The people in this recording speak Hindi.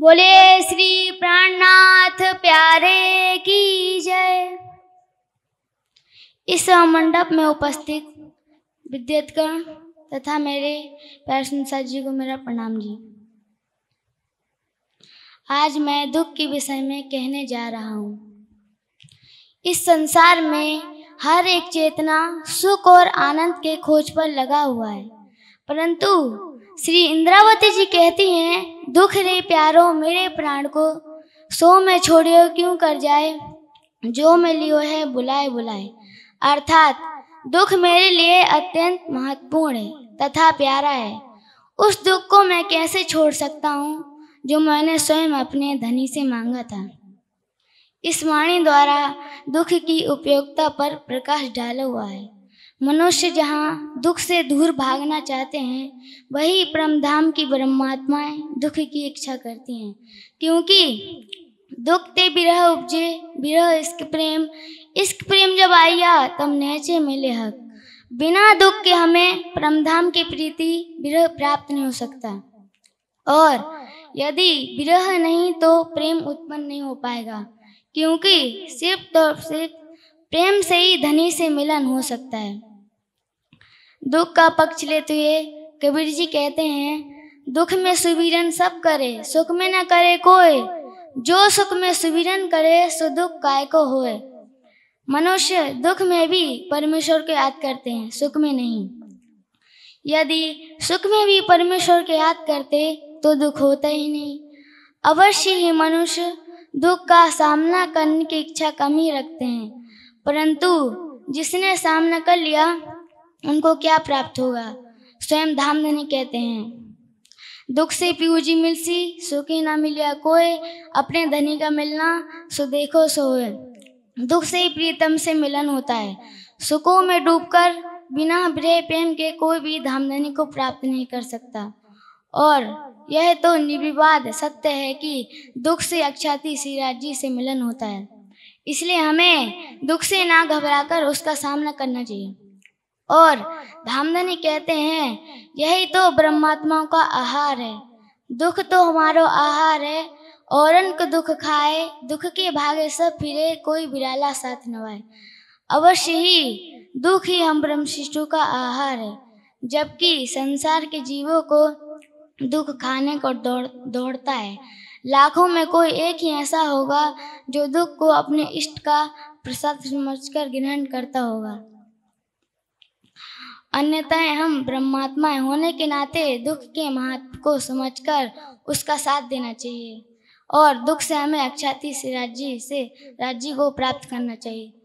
बोले श्री प्राणनाथ प्यारे की जय इस मंडप में उपस्थित विद्यार्थगण तथा मेरे प्यार जी को मेरा प्रणाम जी आज मैं दुख के विषय में कहने जा रहा हूँ इस संसार में हर एक चेतना सुख और आनंद के खोज पर लगा हुआ है परंतु श्री इंद्रावती जी कहती हैं दुख रे प्यारो मेरे प्राण को सो में छोड़ियो क्यों कर जाए जो मैं लियो है बुलाए बुलाए अर्थात दुख मेरे लिए अत्यंत महत्वपूर्ण है तथा प्यारा है उस दुख को मैं कैसे छोड़ सकता हूँ जो मैंने स्वयं अपने धनी से मांगा था इस वाणी द्वारा दुख की उपयोगिता पर प्रकाश डाला हुआ है मनुष्य जहाँ दुख से दूर भागना चाहते हैं वही परमधाम की ब्रह्मात्माएं दुख की इच्छा करती हैं क्योंकि दुख ते विरह उपजे विरह इश्क प्रेम इश्क प्रेम जब आइया तब नेचे मिले हक बिना दुख के हमें परमधाम की प्रीति विरह प्राप्त नहीं हो सकता और यदि विरह नहीं तो प्रेम उत्पन्न नहीं हो पाएगा क्योंकि सिर्फ तो सिर्फ प्रेम से ही धनी से मिलन हो सकता है दुख का पक्ष लेते हुए कबीर जी कहते हैं दुख में सुविरन सब करे सुख में न करे कोई जो सुख में सुविरन करे सो दुख काय को होए मनुष्य दुख में भी परमेश्वर को याद करते हैं सुख में नहीं यदि सुख में भी परमेश्वर को याद करते तो दुख होता ही नहीं अवश्य ही मनुष्य दुख का सामना करने की इच्छा कम ही रखते हैं परंतु जिसने सामना कर लिया उनको क्या प्राप्त होगा स्वयं धाम धनी कहते हैं दुख से मिल मिलसी सुखी ना मिलिया कोई अपने धनी का मिलना सो देखो सोए दुख से ही प्रीतम से मिलन होता है सुखों में डूबकर बिना ब्रेह प्रेम के कोई भी धामधनी को प्राप्त नहीं कर सकता और यह तो निर्विवाद सत्य है कि दुख से अक्षाती जी से मिलन होता है इसलिए हमें दुख से ना घबराकर उसका सामना करना चाहिए और धामधनी कहते हैं यही तो ब्रह्मात्माओं का आहार है दुख तो हमारो आहार है औरन को दुख खाए दुख के भागे सब फिरे कोई बिराला साथ नवाए अवश्य ही दुख ही हम शिष्टु का आहार है जबकि संसार के जीवों को दुख खाने को दौड़ दौड़ता है लाखों में कोई एक ही ऐसा होगा जो दुख को अपने इष्ट का प्रसाद समझकर ग्रहण करता होगा अन्यथा हम ब्रह्मात्मा होने के नाते दुख के महत्व को समझकर उसका साथ देना चाहिए और दुख से हमें अक्षाति से राज्य से राज्य को प्राप्त करना चाहिए